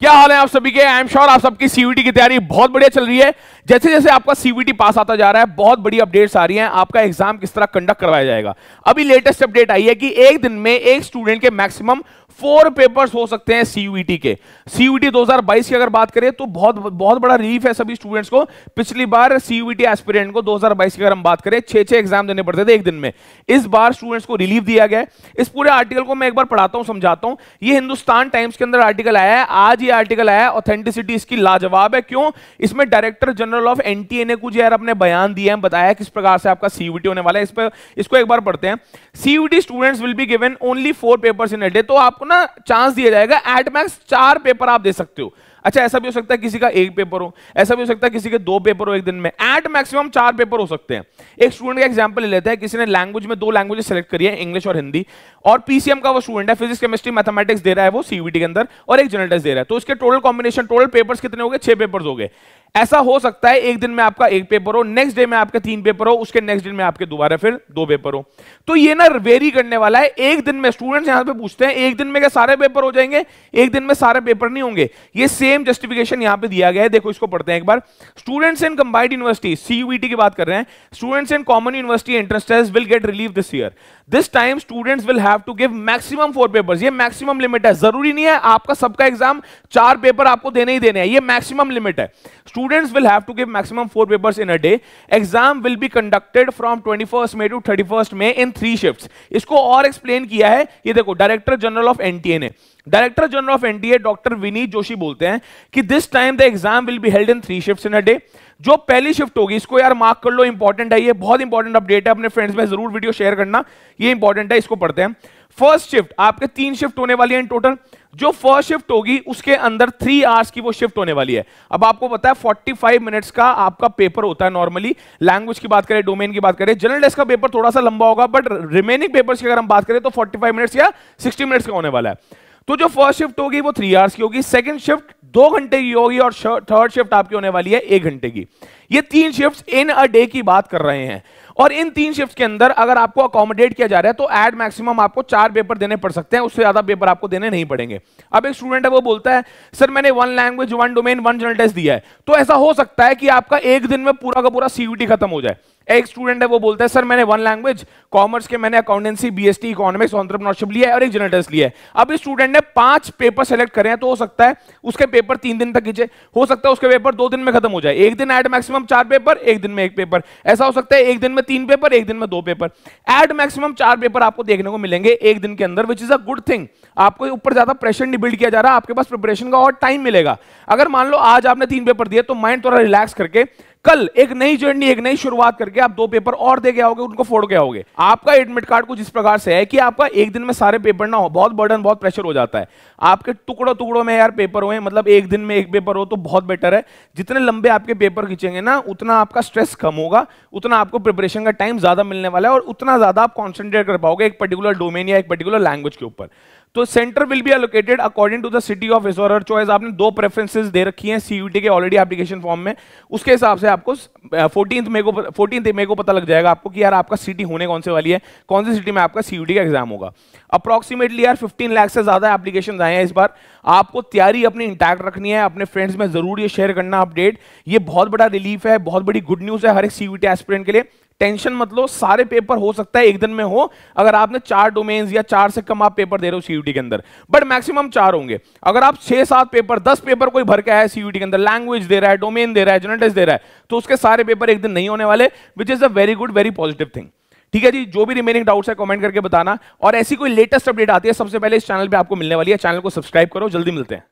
क्या हाल है आप सभी के आई एम श्योर आप सबकी सीवीटी की तैयारी बहुत बढ़िया चल रही है जैसे जैसे आपका सीवीटी पास आता जा रहा है बहुत बड़ी अपडेट्स आ रही हैं आपका एग्जाम किस तरह कंडक्ट करवाया जाएगा अभी लेटेस्ट अपडेट आई है कि एक दिन में एक स्टूडेंट के मैक्सिमम फोर पेपर्स हो सकते हैं सीयूईटी e के e सीयूईटी 2022 की अगर बात करें तो बहुत बहुत बड़ा रिलीफ है सभी स्टूडेंट्स को पिछली बार सीयूईटी एस्पिरेंट e को 2022 की अगर हम बात करें छह छह एग्जाम देने पड़ते थे एक दिन में इस बार स्टूडेंट्स को रिलीफ दिया गया इस पूरे आर्टिकल को मैं एक बार पढ़ाता हूं समझाता हूं ये हिंदुस्तान टाइम्स के अंदर आर्टिकल आया है आज ये आर्टिकल आया ऑथेंटिसिटी इसकी लाजवाब है क्यों इसमें डायरेक्टर जनरल ऑफ एन ने कुछ यार अपने बयान दिए हैं बताया किस प्रकार से आपका सीयूटी होने वाला है इस पर इसको एक बार पढ़ते हैं CUET students will be given only four paper in a day तो आपको ना चांस दिया जाएगा एट मैक्स चार पेपर आप दे सकते हो अच्छा ऐसा भी हो सकता है किसी का एक पेपर हो ऐसा भी हो सकता है किसी के दो पेपर हो एक दिन में एट मैक्सिमम चार पेपर हो सकते हैं एक स्टूडेंट का एग्जाम्पल ले लेते हैं किसी ने लैंग्वेज में दो लैंग्वेज सेलेक्ट करी है इंग्लिश और हिंदी और पीसीएम का वो स्टूडेंट है फिजिक्स केमिस्ट्री मैथमेटिक्स दे रहा है वो सीवीटी के अंदर और एक जनरल टेस्ट दे रहा है तो उसके टोटल कॉम्बिनेशन टोटल पेपर कितने हो गए छह पेपर हो गए ऐसा हो सकता है एक दिन में आपका एक पेपर हो नेक्स्ट डे में आपके तीन पेपर हो उसके नेक्स्ट दिन में आपके दोबारा फिर दो पेपर हो तो ये ना वेरी करने वाला है एक दिन में स्टूडेंट्स यहां पे पूछते हैं एक दिन में क्या सारे पेपर हो जाएंगे एक दिन में सारे पेपर नहीं होंगे ये सेम जस्टिफिकेशन यहां पर दिया गया है देखो इसको पढ़ते हैं एक बार students in combined university CUET की बात कर रहे हैं students in common university entrance will get relieve this year this time students will have to give maximum four paper ये मैक्सिमम लिमिट है जरूरी नहीं है आपका सबका एग्जाम चार पेपर आपको देने ही देने हैं ये मैक्सिमम लिमिट है students will have to give maximum four papers in a day. Exam will be conducted from 21st May to 31st May in three shifts. इसको और explain किया है ये देखो director general of NTA ने director general of NDA doctor Vineet Joshi बोलते हैं कि this time the exam will be held in three shift in a day जो पहली शिफ्ट होगी इसको यार मार्क कर लो इंपॉर्टेंट है ये बहुत इंपॉर्टेंट अपडेट है अपने फ्रेंड्स में जरूर वीडियो शेयर करना ये इंपॉर्टेंट है इसको पढ़ते हैं फर्स्ट शिफ्ट आपके तीन शिफ्ट होने वाली है इन टोटल जो फर्स्ट शिफ्ट होगी उसके अंदर थ्री आवर्स की वो शिफ्ट होने वाली है अब आपको पता है 45 मिनट्स का आपका पेपर होता है नॉर्मली लैंग्वेज की बात करें डोमेन की बात करें जनरल डेस्क का पेपर थोड़ा सा लंबा होगा बट रिमेनिंग पेपर्स की अगर हम बात करें तो 45 मिनट्स या 60 मिनट्स का होने वाला है तो जो फर्स्ट शिफ्ट होगी वो थ्री आवर्स की होगी सेकंड शिफ्ट दो घंटे की होगी और थर्ड शिफ्ट आपकी होने वाली है एक घंटे की ये तीन शिफ्ट इन अ डे की बात कर रहे हैं और इन तीन शिफ्ट के अंदर अगर आपको अकोमोडेट किया जा रहा है तो एड मैक्सिमम आपको चार पेपर देने पड़ सकते हैं उससे ज्यादा पेपर आपको देने नहीं पड़ेंगे अब एक स्टूडेंट है वो बोलता है सर मैंने one language one domain one general test दिया है तो ऐसा हो सकता है कि आपका एक दिन में पूरा का पूरा सीयूटी खत्म हो जाए एक स्टूडेंट है वो बोलता है सर मैंने वन लैंग्वेज कॉमर्स के मैंने अकाउंटेंसी बीएसटी इकोनॉमिक्स ऑन्टरप्रनोरशिप लिया है और एक जर्नलिस्ट लिया है अब इस स्टूडेंट ने पांच पेपर सेलेक्ट करे हैं तो हो सकता है उसके पेपर तीन दिन तक खींचे हो सकता है उसके पेपर दो दिन में खत्म हो जाए एक दिन एट मैक्सिमम चार पेपर एक दिन में एक पेपर ऐसा हो सकता है एक दिन में तीन पेपर एक दिन में दो पेपर एट मैक्सिमम चार पेपर आपको देखने को मिलेंगे एक दिन के अंदर which is a good thing आपको ऊपर ज्यादा प्रेशर नहीं बिल्ड किया जा रहा आपके पास प्रिपरेशन का और टाइम मिलेगा अगर मान लो आज आपने तीन पेपर दिए तो माइंड थोड़ा रिलैक्स करके कल एक नई जर्नी एक नई शुरुआत करके आप दो पेपर और दे गया होगे उनको फोड़ गया होगे आपका एडमिट कार्ड कुछ इस प्रकार से है कि आपका एक दिन में सारे पेपर ना हो बहुत बर्डन बहुत प्रेशर हो जाता है आपके टुकड़ों टुकड़ों में यार पेपर हुए मतलब एक दिन में एक पेपर हो तो बहुत बेटर है जितने लंबे आपके पेपर खींचेंगे ना उतना आपका स्ट्रेस कम होगा उतना आपको प्रिपरेशन का टाइम ज्यादा मिलने वाला है और उतना ज्यादा आप कॉन्सेंट्रेट कर पाओगे एक पर्टिकुलर डोमेन या एक पर्टिकुलर लैंग्वेज के ऊपर तो centre will be allocated according to the city of his choice आपने दो प्रेफरेंसेस दे रखी हैं सीयूटी के ऑलरेडी एप्लीकेशन फॉर्म में उसके हिसाब से आपको फोर्टीन मे को फोर्टीन मे को पता लग जाएगा आपको कि यार आपका सिटी होने कौन से वाली है कौन सी सिटी में आपका सीयूटी का एग्जाम होगा अप्रॉक्सीमेटली यार फिफ्टीन लाख से ज्यादा एप्लीकेशन आए हैं इस बार आपको तैयारी अपनी इंटैक्ट रखनी है अपने फ्रेंड्स में जरूर ये शेयर करना अपडेट ये बहुत बड़ा रिलीफ है बहुत बड़ी गुड न्यूज है हर एक सीयूटी एस्पिरेंट के लिए टेंशन मत लो सारे पेपर हो सकता है एक दिन में हो अगर आपने चार डोमेन्स या चार से कम आप पेपर दे रहे हो सीयूटी के अंदर बट मैक्सिमम चार होंगे अगर आप छह सात पेपर दस पेपर कोई भर के आया सीयूटी के अंदर लैंग्वेज दे रहा है डोमेन दे रहा है जर्नल दे रहा है तो उसके सारे पेपर एक दिन नहीं होने वाले which is a very good very positive thing ठीक है जी जो भी रिमेनिंग डाउट्स है कमेंट करके बताना और ऐसी कोई लेटेस्ट अपडेट आती है सबसे पहले इस चैनल पर आपको मिलने वाली है चैनल को सब्सक्राइब करो जल्दी मिलते हैं